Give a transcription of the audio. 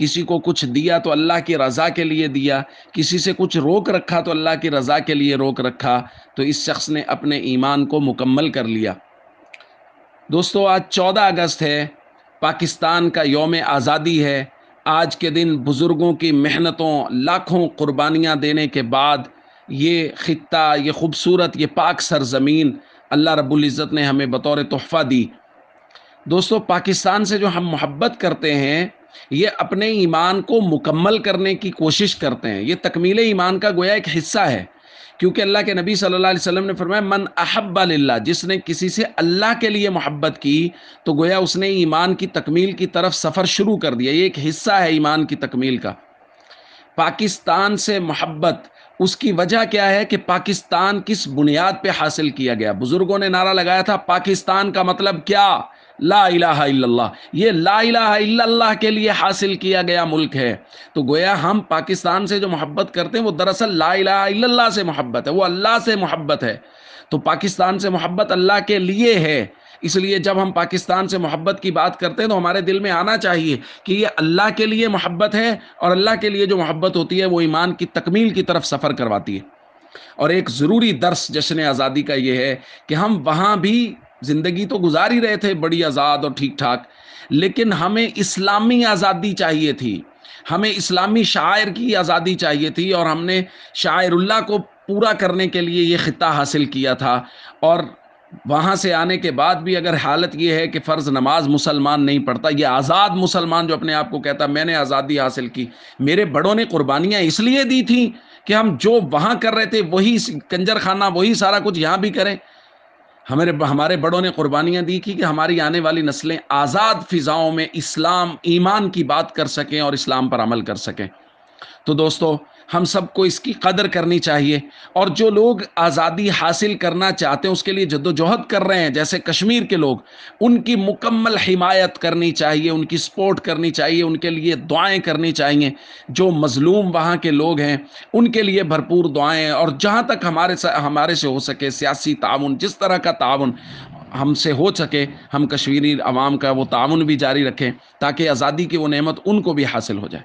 کسی کو کچھ دیا تو اللہ کی رضا کے لیے دیا کسی سے کچھ روک رکھا تو اللہ کی رضا کے لیے روک رکھا تو اس شخص نے اپنے ایمان کو مکمل کر لیا دوستو آج چودہ اگست ہے پاکستان کا یوم آزادی ہے آج کے دن بزرگوں کی محنتوں لاکھوں قربانیاں دینے کے بعد یہ خطہ یہ خوبصورت یہ پاک سرزمین اللہ رب العزت نے ہمیں بطور تحفہ دی دوستو پاکستان سے جو ہم محبت کرتے ہیں یہ اپنے ایمان کو مکمل کرنے کی کوشش کرتے ہیں یہ تکمیل ایمان کا گویا ایک حصہ ہے کیونکہ اللہ کے نبی صلی اللہ علیہ وسلم نے فرمایا من للہ جس نے کسی سے اللہ کے لیے محبت کی تو گویا اس نے ایمان کی تکمیل کی طرف سفر شروع کر دیا یہ ایک حصہ ہے ایمان کی تکمیل کا پاکستان سے محبت اس کی وجہ کیا ہے کہ پاکستان کس بنیاد پہ حاصل کیا گیا بزرگوں نے نعرہ لگایا تھا پاکستان کا مطلب کیا لا الہ الا اللہ یہ لا الہ الا اللہ کے لیے حاصل کیا گیا ملک ہے تو گویا ہم پاکستان سے جو محبت کرتے ہیں وہ دراصل لا الہ الا اللہ سے محبت ہے وہ اللہ سے محبت ہے تو پاکستان سے محبت اللہ کے لیے ہے اس لیے جب ہم پاکستان سے محبت کی بات کرتے ہیں تو ہمارے دل میں آنا چاہیے کہ یہ اللہ کے لیے محبت ہے اور اللہ کے لیے جو محبت ہوتی ہے وہ ایمان کی تکمیل کی طرف سفر کرواتی ہے اور ایک ضروری درس جشن آزادی کا یہ ہے کہ ہم وہاں بھی زندگی تو گزار ہی رہے تھے بڑی آزاد اور ٹھیک ٹھاک لیکن ہمیں اسلامی آزادی چاہیے تھی ہمیں اسلامی شاعر کی آزادی چاہیے تھی اور ہم نے شاعر اللہ کو پورا کرنے کے لیے یہ خطہ حاصل کیا تھا اور وہاں سے آنے کے بعد بھی اگر حالت یہ ہے کہ فرض نماز مسلمان نہیں پڑھتا یہ آزاد مسلمان جو اپنے آپ کو کہتا میں نے آزادی حاصل کی میرے بڑوں نے قربانیاں اس لیے دی تھیں کہ ہم جو وہاں کر رہے تھے وہی کنجر خانہ وہی سارا کچھ یہاں بھی کریں ہمارے ہمارے بڑوں نے قربانیاں دی کی کہ ہماری آنے والی نسلیں آزاد فضاؤں میں اسلام ایمان کی بات کر سکیں اور اسلام پر عمل کر سکیں تو دوستو ہم سب کو اس کی قدر کرنی چاہیے اور جو لوگ آزادی حاصل کرنا چاہتے ہیں اس کے لیے جد و جہد کر رہے ہیں جیسے کشمیر کے لوگ ان کی مکمل حمایت کرنی چاہیے ان کی سپورٹ کرنی چاہیے ان کے لیے دعائیں کرنی چاہیے جو مظلوم وہاں کے لوگ ہیں ان کے لیے بھرپور دعائیں اور جہاں تک ہمارے ہمارے سے ہو سکے سیاسی تعاون جس طرح کا تعاون ہم سے ہو سکے ہم کشمیری عوام کا وہ تعاون بھی جاری رکھیں تاکہ آزادی کی وہ نعمت ان کو بھی حاصل ہو جائے